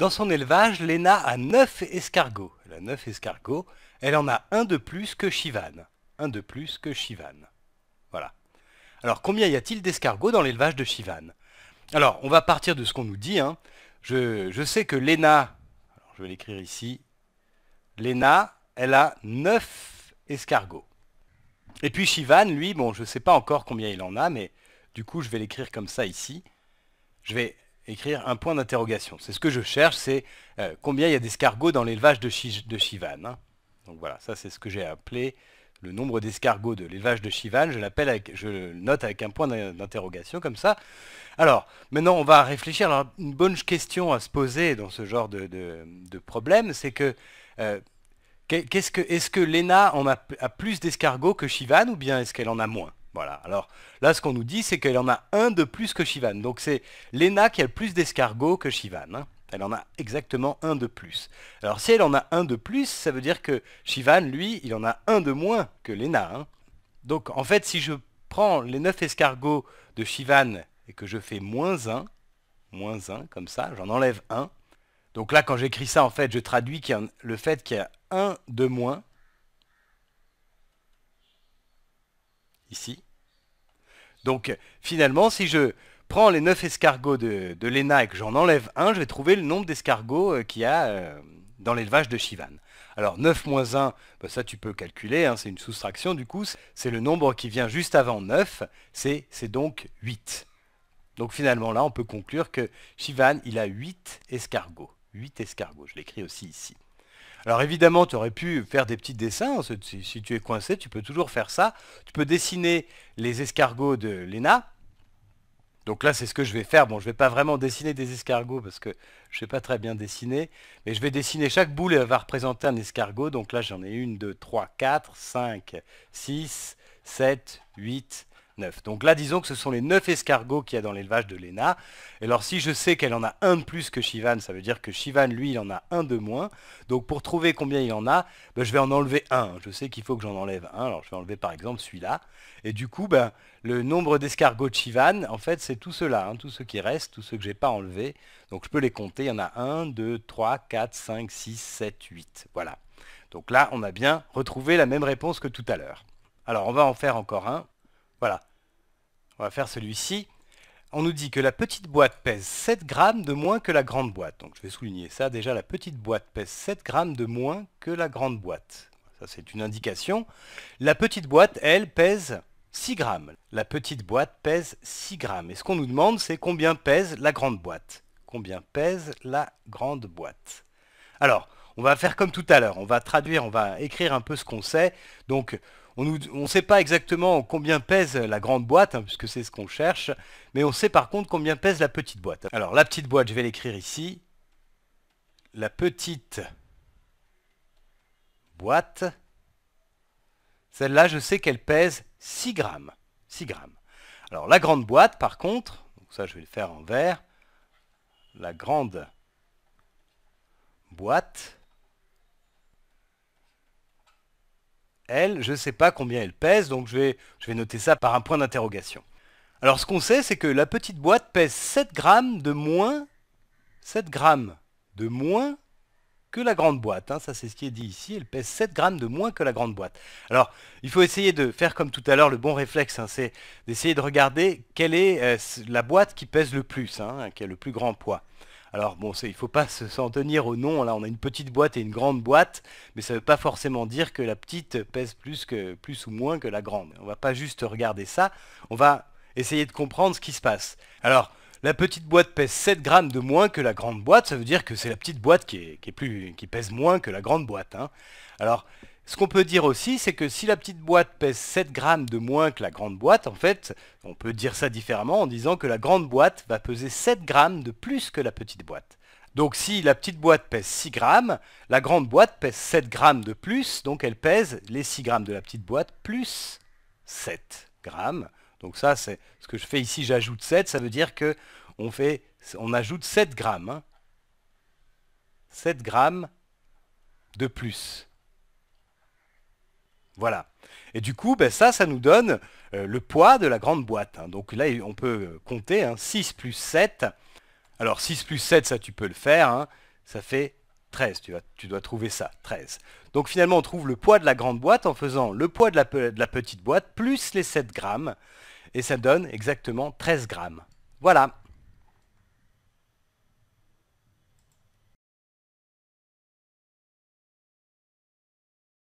Dans son élevage, Lena a 9 escargots. Elle a 9 escargots. Elle en a un de plus que Shivan. Un de plus que Shivan. Voilà. Alors combien y a-t-il d'escargots dans l'élevage de Shivan Alors, on va partir de ce qu'on nous dit. Hein. Je, sais que Léna... je vais l'écrire ici, Léna, elle a 9 escargots. Et puis Chivan, lui, bon, je ne sais pas encore combien il en a, mais du coup, je vais l'écrire comme ça ici. Je vais écrire un point d'interrogation. C'est ce que je cherche, c'est euh, combien il y a d'escargots dans l'élevage de, Chivane. Chivan. Hein. Donc voilà, ça c'est ce que j'ai appelé le nombre d'escargots de l'élevage de Chivan. Je l'appelle, je le note avec un point d'interrogation comme ça. Alors maintenant on va réfléchir. une bonne question à se poser dans ce genre de, problème, c'est que euh, est-ce que, est l'ENA en a, a plus d'escargots que Chivan ou bien est-ce qu'elle en a moins voilà, alors là ce qu'on nous dit c'est qu'elle en a un de plus que Shivan. Donc c'est Lena qui a le plus d'escargots que Shivan. Hein. Elle en a exactement un de plus. Alors si elle en a un de plus, ça veut dire que Shivan, lui, il en a un de moins que Lena. Hein. Donc en fait si je prends les 9 escargots de Shivan et que je fais moins 1, moins 1 comme ça, j'en enlève un. Donc là quand j'écris ça en fait je traduis le fait qu'il y a un de moins ici. Donc finalement, si je prends les 9 escargots de, l'ENA et que j'en enlève un, je vais trouver le nombre d'escargots euh, qu'il y a euh, dans l'élevage de Chivan. Alors 9 moins 1, bah, ça tu peux calculer, hein, c'est une soustraction du coup, c'est le nombre qui vient juste avant 9, c'est donc 8. Donc finalement là on peut conclure que Chivan il a 8 escargots. 8 escargots, je l'écris aussi ici. Alors évidemment, tu aurais pu faire des petits dessins. Si, tu es coincé, tu peux toujours faire ça. Tu peux dessiner les escargots de Lena. Donc là, c'est ce que je vais faire. Bon, je ne vais pas vraiment dessiner des escargots parce que je ne sais pas très bien dessiner. Mais je vais dessiner chaque boule, elle va représenter un escargot. Donc là, j'en ai une, deux, trois, quatre, cinq, six, sept, huit, donc là, disons que ce sont les 9 escargots qu'il y a dans l'élevage de Lena. Et alors si je sais qu'elle en a un de plus que Shivan, ça veut dire que Shivan, lui, il en a un de moins. Donc pour trouver combien il en a, ben, je vais en enlever un. Je sais qu'il faut que j'en enlève un. Alors je vais enlever par exemple celui-là. Et du coup, ben, le nombre d'escargots de Shivan, en fait, c'est tout cela. là hein, tous ceux qui restent, tous ceux que j'ai pas enlevés. Donc je peux les compter. Il y en a 1, 2, 3, 4, 5, 6, 7, 8. Voilà. Donc là, on a bien retrouvé la même réponse que tout à l'heure. Alors on va en faire encore un. Voilà on va faire celui-ci. On nous dit que la petite boîte pèse 7 grammes de moins que la grande boîte. Donc je vais souligner ça. Déjà, la petite boîte pèse 7 grammes de moins que la grande boîte. Ça, c'est une indication. La petite boîte, elle, pèse 6 grammes. La petite boîte pèse 6 grammes. Et ce qu'on nous demande, c'est combien pèse la grande boîte. Combien pèse la grande boîte Alors, on va faire comme tout à l'heure. On va traduire, on va écrire un peu ce qu'on sait. Donc, on ne sait pas exactement combien pèse la grande boîte, hein, puisque c'est ce qu'on cherche, mais on sait par contre combien pèse la petite boîte. Alors la petite boîte, je vais l'écrire ici. La petite boîte, celle-là, je sais qu'elle pèse 6 grammes. 6 grammes. Alors la grande boîte, par contre, ça je vais le faire en vert, la grande boîte, elle, je ne sais pas combien elle pèse, donc je vais, noter ça par un point d'interrogation. Alors ce qu'on sait, c'est que la petite boîte pèse 7 grammes de moins, 7 grammes de moins que la grande boîte. Hein. ça, c'est ce qui est dit ici. Elle pèse 7 grammes de moins que la grande boîte. Alors, il faut essayer de faire comme tout à l'heure le bon réflexe. Hein, c'est d'essayer de regarder quelle est euh, la boîte qui pèse le plus, hein, qui a le plus grand poids. Alors bon, il ne faut pas s'en tenir au nom, là on a une petite boîte et une grande boîte, mais ça ne veut pas forcément dire que la petite pèse plus, que, plus ou moins que la grande. On ne va pas juste regarder ça, on va essayer de comprendre ce qui se passe. Alors, la petite boîte pèse 7 grammes de moins que la grande boîte, ça veut dire que c'est la petite boîte qui, est, plus, qui, pèse moins que la grande boîte. Hein. Alors, ce qu'on peut dire aussi, c'est que si la petite boîte pèse 7 grammes de moins que la grande boîte, en fait, on peut dire ça différemment en disant que la grande boîte va peser 7 grammes de plus que la petite boîte. Donc si la petite boîte pèse 6 grammes, la grande boîte pèse 7 grammes de plus, donc elle pèse les 6 grammes de la petite boîte plus 7 grammes. Donc ça, c'est ce que je fais ici, j'ajoute 7, ça veut dire que on, ajoute 7 grammes. 7 hein. grammes de plus. Voilà. Et du coup, ben, ça, ça nous donne euh, le poids de la grande boîte. Hein. Donc là, on peut euh, compter 6 hein, plus 7. Alors 6 plus 7, ça tu peux le faire. Hein. Ça fait 13. Tu, dois trouver ça, 13. Donc finalement, on trouve le poids de la grande boîte en faisant le poids de la petite boîte plus les 7 grammes. Et ça donne exactement 13 grammes. Voilà.